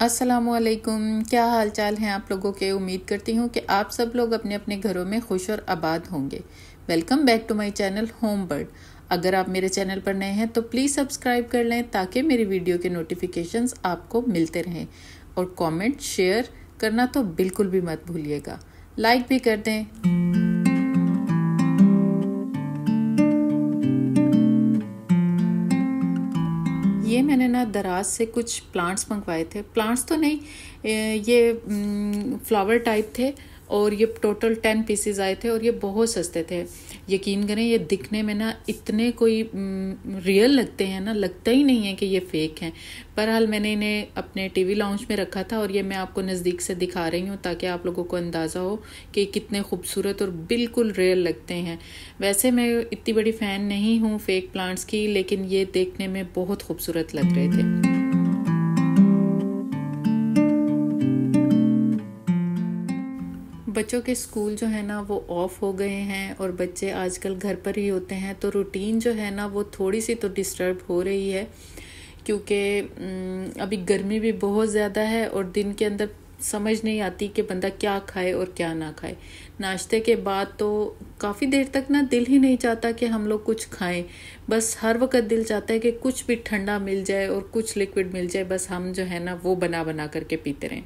असलकुम क्या हाल चाल हैं आप लोगों के उम्मीद करती हूँ कि आप सब लोग अपने अपने घरों में खुश और आबाद होंगे welcome back to my channel home bird अगर आप मेरे चैनल पर नए हैं तो प्लीज़ सब्सक्राइब कर लें ताकि मेरी वीडियो के नोटिफिकेशन आपको मिलते रहें और कॉमेंट शेयर करना तो बिल्कुल भी मत भूलिएगा लाइक भी कर दें ये मैंने ना दराज से कुछ प्लांट्स मंगवाए थे प्लांट्स तो नहीं ये फ्लावर टाइप थे और ये टोटल टेन पीसेज आए थे और ये बहुत सस्ते थे यकीन करें ये दिखने में ना इतने कोई रियल लगते हैं ना लगता ही नहीं है कि ये फेक हैं पर हाल मैंने इन्हें अपने टीवी लाउंज में रखा था और ये मैं आपको नज़दीक से दिखा रही हूँ ताकि आप लोगों को अंदाज़ा हो कि कितने खूबसूरत और बिल्कुल रियल लगते हैं वैसे मैं इतनी बड़ी फ़ैन नहीं हूँ फेक प्लांट्स की लेकिन ये देखने में बहुत खूबसूरत लग रहे थे बच्चों के स्कूल जो है ना वो ऑफ हो गए हैं और बच्चे आजकल घर पर ही होते हैं तो रूटीन जो है ना वो थोड़ी सी तो डिस्टर्ब हो रही है क्योंकि अभी गर्मी भी बहुत ज़्यादा है और दिन के अंदर समझ नहीं आती कि बंदा क्या खाए और क्या ना खाए नाश्ते के बाद तो काफ़ी देर तक ना दिल ही नहीं चाहता कि हम लोग कुछ खाएं बस हर वक्त दिल चाहता है कि कुछ भी ठंडा मिल जाए और कुछ लिक्विड मिल जाए बस हम जो है ना वो बना बना करके पीते रहें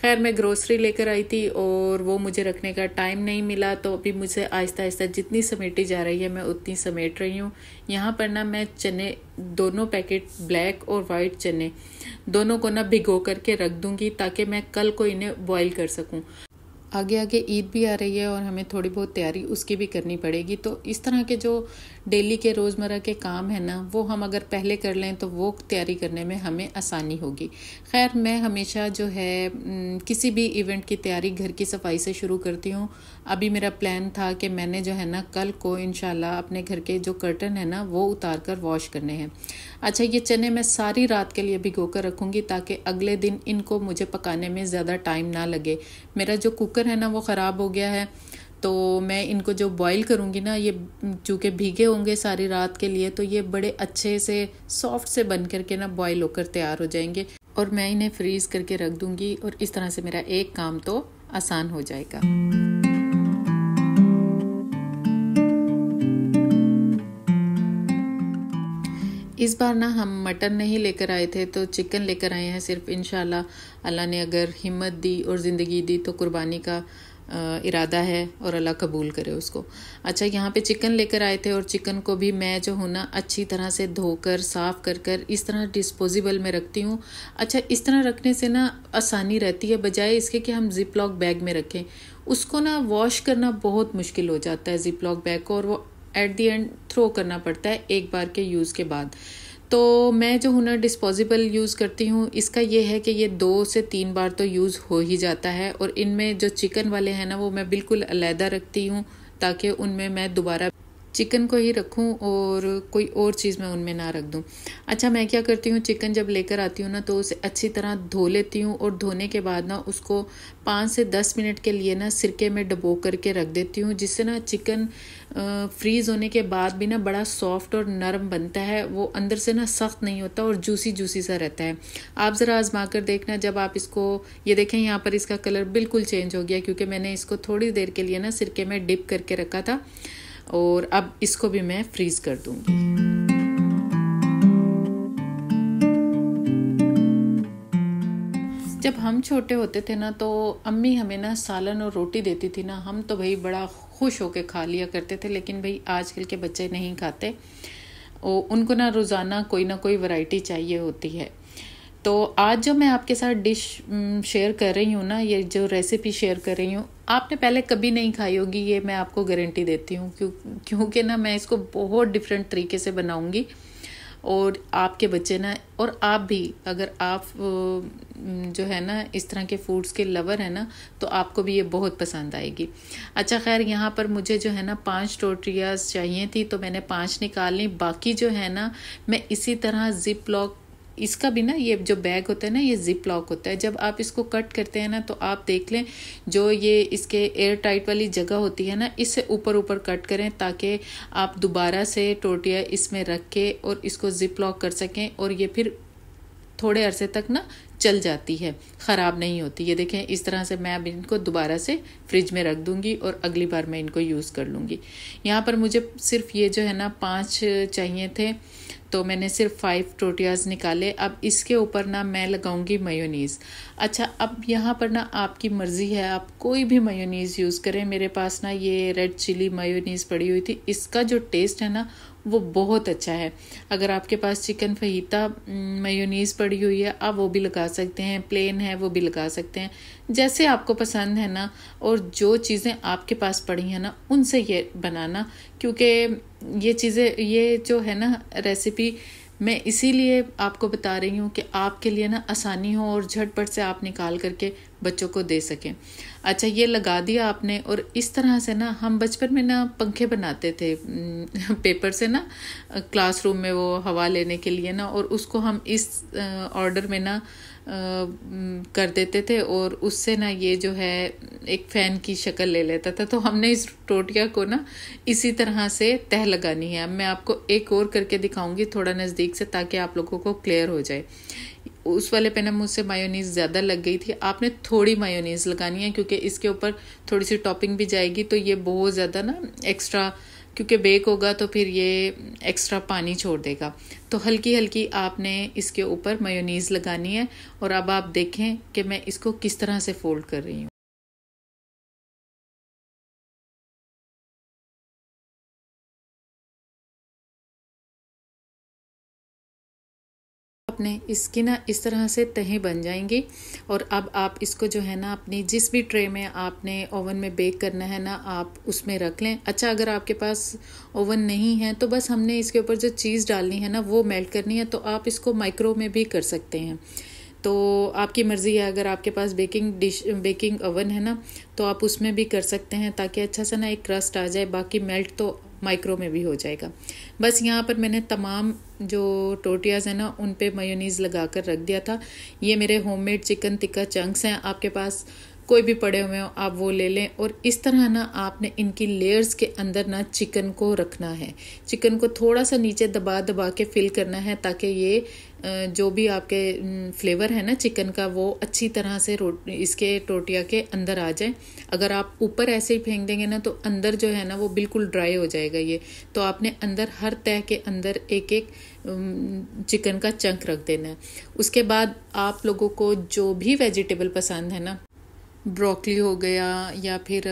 खैर मैं ग्रोसरी लेकर आई थी और वो मुझे रखने का टाइम नहीं मिला तो अभी मुझे आहिस्ता आहिस्ता जितनी समेटी जा रही है मैं उतनी समेट रही हूँ यहाँ पर ना मैं चने दोनों पैकेट ब्लैक और वाइट चने दोनों को ना भिगो करके रख दूँगी ताकि मैं कल को इन्हें बॉईल कर सकूँ आगे आगे ईद भी आ रही है और हमें थोड़ी बहुत तैयारी उसकी भी करनी पड़ेगी तो इस तरह के जो डेली के रोज़मर्रा के काम हैं ना वो हम अगर पहले कर लें तो वो तैयारी करने में हमें आसानी होगी खैर मैं हमेशा जो है किसी भी इवेंट की तैयारी घर की सफाई से शुरू करती हूँ अभी मेरा प्लान था कि मैंने जो है ना कल को इन अपने घर के जो कर्टन है ना वो उतार कर वॉश करने हैं अच्छा ये चने मैं सारी रात के लिए भिगो कर रखूँगी ताकि अगले दिन इनको मुझे पकाने में ज़्यादा टाइम ना लगे मेरा जो कुकर कुकर है ना वो ख़राब हो गया है तो मैं इनको जो बॉईल करूँगी ना ये चूँकि भीगे होंगे सारी रात के लिए तो ये बड़े अच्छे से सॉफ्ट से बन करके ना बॉयल होकर तैयार हो जाएंगे और मैं इन्हें फ्रीज़ करके रख दूँगी और इस तरह से मेरा एक काम तो आसान हो जाएगा इस बार ना हम मटन नहीं लेकर आए थे तो चिकन लेकर आए हैं सिर्फ इन अल्लाह ने अगर हिम्मत दी और ज़िंदगी दी तो कुर्बानी का इरादा है और अल्लाह कबूल करे उसको अच्छा यहाँ पे चिकन लेकर आए थे और चिकन को भी मैं जो हूँ ना अच्छी तरह से धोकर साफ़ कर कर इस तरह डिस्पोजेबल में रखती हूँ अच्छा इस तरह रखने से ना आसानी रहती है बजाय इसके कि हम जिप लॉक बैग में रखें उसको ना वॉश करना बहुत मुश्किल हो जाता है जिप लॉक बैग को और वो एट दी एंड थ्रो करना पड़ता है एक बार के यूज़ के बाद तो मैं जो हुनर डिस्पोज़िबल यूज़ करती हूँ इसका ये है कि ये दो से तीन बार तो यूज़ हो ही जाता है और इनमें जो चिकन वाले हैं ना वो मैं बिल्कुल अलहदा रखती हूँ ताकि उनमें मैं दोबारा चिकन को ही रखूँ और कोई और चीज़ मैं उनमें ना रख दूँ अच्छा मैं क्या करती हूँ चिकन जब लेकर आती हूँ ना तो उसे अच्छी तरह धो लेती हूँ और धोने के बाद ना उसको पाँच से दस मिनट के लिए ना सिरके में डबो करके रख देती हूँ जिससे ना चिकन फ्रीज़ होने के बाद भी ना बड़ा सॉफ्ट और नरम बनता है वो अंदर से ना सख्त नहीं होता और जूसी जूसी सा रहता है आप ज़रा आजमा कर देखना जब आप इसको ये देखें यहाँ पर इसका कलर बिल्कुल चेंज हो गया क्योंकि मैंने इसको थोड़ी देर के लिए ना सिरके में डिप करके रखा था और अब इसको भी मैं फ्रीज़ कर दूंगी जब हम छोटे होते थे ना तो अम्मी हमें ना सालन और रोटी देती थी ना हम तो भाई बड़ा खुश होके खा लिया करते थे लेकिन भाई आजकल के बच्चे नहीं खाते और उनको ना रोज़ाना कोई ना कोई वैरायटी चाहिए होती है तो आज जो मैं आपके साथ डिश शेयर कर रही हूँ ना ये जो रेसिपी शेयर कर रही हूँ आपने पहले कभी नहीं खाई होगी ये मैं आपको गारंटी देती हूँ क्यों क्योंकि ना मैं इसको बहुत डिफरेंट तरीके से बनाऊँगी और आपके बच्चे ना और आप भी अगर आप जो है ना इस तरह के फूड्स के लवर हैं ना तो आपको भी ये बहुत पसंद आएगी अच्छा खैर यहाँ पर मुझे जो है ना पांच टोटरियाज चाहिए थी तो मैंने पांच निकाल ली बाकी जो है ना मैं इसी तरह जिप लॉक इसका भी ना ये जो बैग होता है ना ये जिप लॉक होता है जब आप इसको कट करते हैं ना तो आप देख लें जो ये इसके एयर टाइट वाली जगह होती है ना इसे ऊपर ऊपर कट करें ताकि आप दोबारा से टोटिया इसमें रख के और इसको जिप लॉक कर सकें और ये फिर थोड़े अरसे तक ना चल जाती है ख़राब नहीं होती ये देखें इस तरह से मैं अब इनको दोबारा से फ्रिज में रख दूंगी और अगली बार मैं इनको यूज़ कर लूँगी यहाँ पर मुझे सिर्फ ये जो है ना पाँच चाहिए थे तो मैंने सिर्फ फाइव टोटियाज निकाले अब इसके ऊपर ना मैं लगाऊंगी मयोनीज अच्छा अब यहाँ पर ना आपकी मर्ज़ी है आप कोई भी मयोनीज यूज़ करें मेरे पास ना ये रेड चिली मयोनीज पड़ी हुई थी इसका जो टेस्ट है ना वो बहुत अच्छा है अगर आपके पास चिकन फहीता मयोनीज़ पड़ी हुई है आप वो भी लगा सकते हैं प्लेन है वो भी लगा सकते हैं जैसे आपको पसंद है ना और जो चीज़ें आपके पास पड़ी हैं ना उनसे ये बनाना क्योंकि ये चीज़ें ये जो है ना रेसिपी मैं इसीलिए आपको बता रही हूँ कि आपके लिए ना आसानी हो और झटपट से आप निकाल करके बच्चों को दे सकें अच्छा ये लगा दिया आपने और इस तरह से ना हम बचपन में ना पंखे बनाते थे पेपर से ना क्लासरूम में वो हवा लेने के लिए ना और उसको हम इस ऑर्डर में ना कर देते थे और उससे ना ये जो है एक फ़ैन की शक्ल ले लेता था तो हमने इस टोटिया को ना इसी तरह से तह लगानी है अब मैं आपको एक और करके दिखाऊंगी थोड़ा नज़दीक से ताकि आप लोगों को क्लियर हो जाए उस वाले पे ना मुझसे मायोनीज़ ज़्यादा लग गई थी आपने थोड़ी मायोनीज़ लगानी है क्योंकि इसके ऊपर थोड़ी सी टॉपिंग भी जाएगी तो ये बहुत ज़्यादा ना एक्स्ट्रा क्योंकि बेक होगा तो फिर ये एक्स्ट्रा पानी छोड़ देगा तो हल्की हल्की आपने इसके ऊपर मायोनीज़ लगानी है और अब आप देखें कि मैं इसको किस तरह से फोल्ड कर रही हूँ अपने इसकी ना इस तरह से तहें बन जाएंगी और अब आप इसको जो है ना अपनी जिस भी ट्रे में आपने ओवन में बेक करना है ना आप उसमें रख लें अच्छा अगर आपके पास ओवन नहीं है तो बस हमने इसके ऊपर जो चीज़ डालनी है ना वो मेल्ट करनी है तो आप इसको माइक्रो में भी कर सकते हैं तो आपकी मर्ज़ी है अगर आपके पास बेकिंग डिश बेकिंग ओवन है ना तो आप उसमें भी कर सकते हैं ताकि अच्छा सा ना एक क्रस्ट आ जाए बाकी मेल्ट तो माइक्रो में भी हो जाएगा बस यहाँ पर मैंने तमाम जो टोटियाज़ हैं ना उन पर मयोनीज़ लगा कर रख दिया था ये मेरे होममेड चिकन टिक्का चंक्स हैं आपके पास कोई भी पड़े हुए हो आप वो ले लें और इस तरह ना आपने इनकी लेयर्स के अंदर ना चिकन को रखना है चिकन को थोड़ा सा नीचे दबा दबा के फिल करना है ताकि ये जो भी आपके फ्लेवर है ना चिकन का वो अच्छी तरह से रोट इसके टोटिया के अंदर आ जाए अगर आप ऊपर ऐसे ही फेंक देंगे ना तो अंदर जो है ना वो बिल्कुल ड्राई हो जाएगा ये तो आपने अंदर हर तह के अंदर एक एक चिकन का चंक रख देना है उसके बाद आप लोगों को जो भी वेजिटेबल पसंद है ना ब्रोकली हो गया या फिर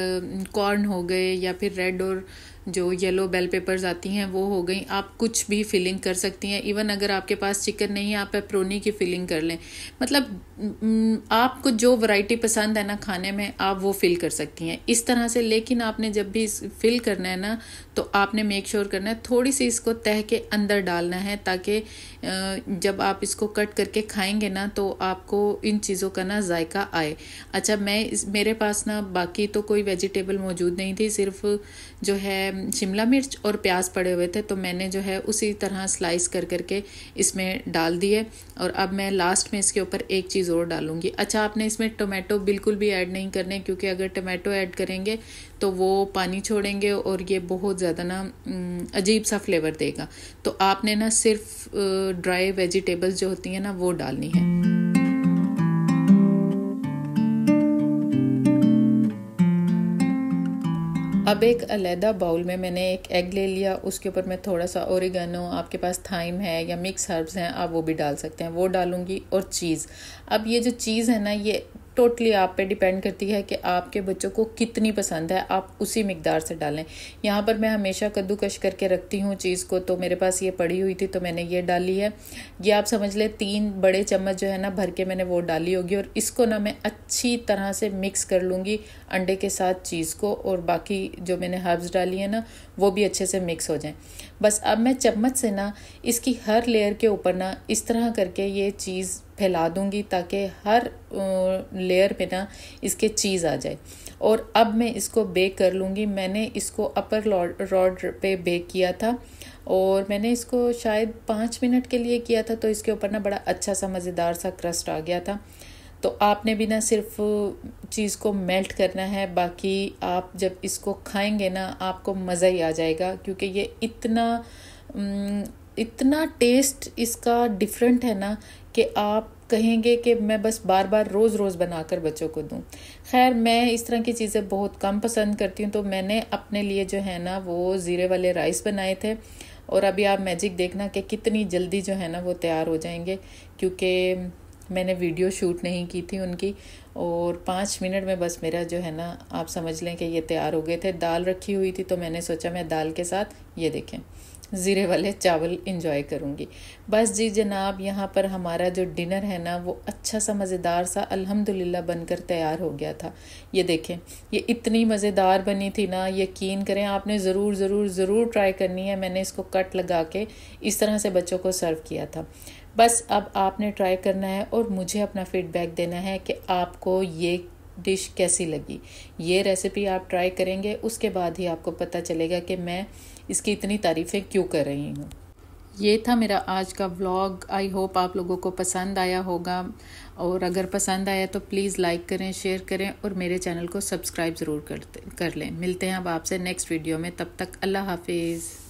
कॉर्न हो गए या फिर रेड और जो येलो बेल पेपर्स आती हैं वो हो गई आप कुछ भी फिलिंग कर सकती हैं इवन अगर आपके पास चिकन नहीं है आप पेपरोनी की फिलिंग कर लें मतलब आपको जो वैरायटी पसंद है ना खाने में आप वो फिल कर सकती हैं इस तरह से लेकिन आपने जब भी फिल करना है ना तो आपने मेक श्योर sure करना है थोड़ी सी इसको तह के अंदर डालना है ताकि जब आप इसको कट करके खाएंगे ना तो आपको इन चीज़ों का ना जायका आए अच्छा मैं इस मेरे पास ना बाकी तो कोई वेजिटेबल मौजूद नहीं थी सिर्फ जो है शिमला मिर्च और प्याज पड़े हुए थे तो मैंने जो है उसी तरह स्लाइस कर करके इसमें डाल दिए और अब मैं लास्ट में इसके ऊपर एक चीज़ और डालूँगी अच्छा आपने इसमें टोमेटो बिल्कुल भी ऐड नहीं करने क्योंकि अगर टोमेटो ऐड करेंगे तो वो पानी छोड़ेंगे और ये बहुत ज़्यादा ना अजीब सा फ्लेवर देगा तो आपने ना सिर्फ ड्राई वेजिटेबल्स जो होती हैं ना वो डालनी है अब एक अलहदा बाउल में मैंने एक एग ले लिया उसके ऊपर मैं थोड़ा सा ओरिगानो आपके पास थाइम है या मिक्स हर्ब्स हैं आप वो भी डाल सकते हैं वो डालूंगी और चीज़ अब ये जो चीज़ है ना ये टोटली आप पे डिपेंड करती है कि आपके बच्चों को कितनी पसंद है आप उसी मकदार से डालें यहाँ पर मैं हमेशा कद्दूकश करके रखती हूँ चीज़ को तो मेरे पास ये पड़ी हुई थी तो मैंने ये डाली है ये आप समझ लें तीन बड़े चम्मच जो है ना भर के मैंने वो डाली होगी और इसको ना मैं अच्छी तरह से मिक्स कर लूँगी अंडे के साथ चीज़ को और बाकी जो मैंने हर्ब्स डाली है ना वो भी अच्छे से मिक्स हो जाएँ बस अब मैं चम्मच से ना इसकी हर लेयर के ऊपर ना इस तरह करके ये चीज़ फैला दूंगी ताकि हर लेयर पे ना इसके चीज़ आ जाए और अब मैं इसको बेक कर लूँगी मैंने इसको अपर रॉड पे बेक किया था और मैंने इसको शायद पाँच मिनट के लिए किया था तो इसके ऊपर ना बड़ा अच्छा सा मज़ेदार सा क्रस्ट आ गया था तो आपने भी ना सिर्फ चीज़ को मेल्ट करना है बाकी आप जब इसको खाएंगे ना आपको मज़ा ही आ जाएगा क्योंकि ये इतना इतना टेस्ट इसका डिफरेंट है ना कि आप कहेंगे कि मैं बस बार बार रोज़ रोज़ बनाकर बच्चों को दूं खैर मैं इस तरह की चीज़ें बहुत कम पसंद करती हूँ तो मैंने अपने लिए जो है ना वो ज़ीरे वाले राइस बनाए थे और अभी आप मैजिक देखना कि कितनी जल्दी जो है ना वो तैयार हो जाएंगे क्योंकि मैंने वीडियो शूट नहीं की थी उनकी और पाँच मिनट में बस मेरा जो है ना आप समझ लें कि ये तैयार हो गए थे दाल रखी हुई थी तो मैंने सोचा मैं दाल के साथ ये देखें ज़ीरे वाले चावल इंजॉय करूँगी बस जी जनाब यहाँ पर हमारा जो डिनर है ना वो अच्छा सा मज़ेदार सा अल्हम्दुलिल्लाह बनकर तैयार हो गया था ये देखें ये इतनी मज़ेदार बनी थी ना यकीन करें आपने ज़रूर ज़रूर ज़रूर ट्राई करनी है मैंने इसको कट लगा के इस तरह से बच्चों को सर्व किया था बस अब आपने ट्राई करना है और मुझे अपना फीडबैक देना है कि आपको ये डिश कैसी लगी ये रेसिपी आप ट्राई करेंगे उसके बाद ही आपको पता चलेगा कि मैं इसकी इतनी तारीफ़ें क्यों कर रही हूँ ये था मेरा आज का व्लॉग आई होप आप लोगों को पसंद आया होगा और अगर पसंद आया तो प्लीज़ लाइक करें शेयर करें और मेरे चैनल को सब्सक्राइब ज़रूर कर कर लें मिलते हैं अब आपसे नेक्स्ट वीडियो में तब तक अल्लाह हाफिज़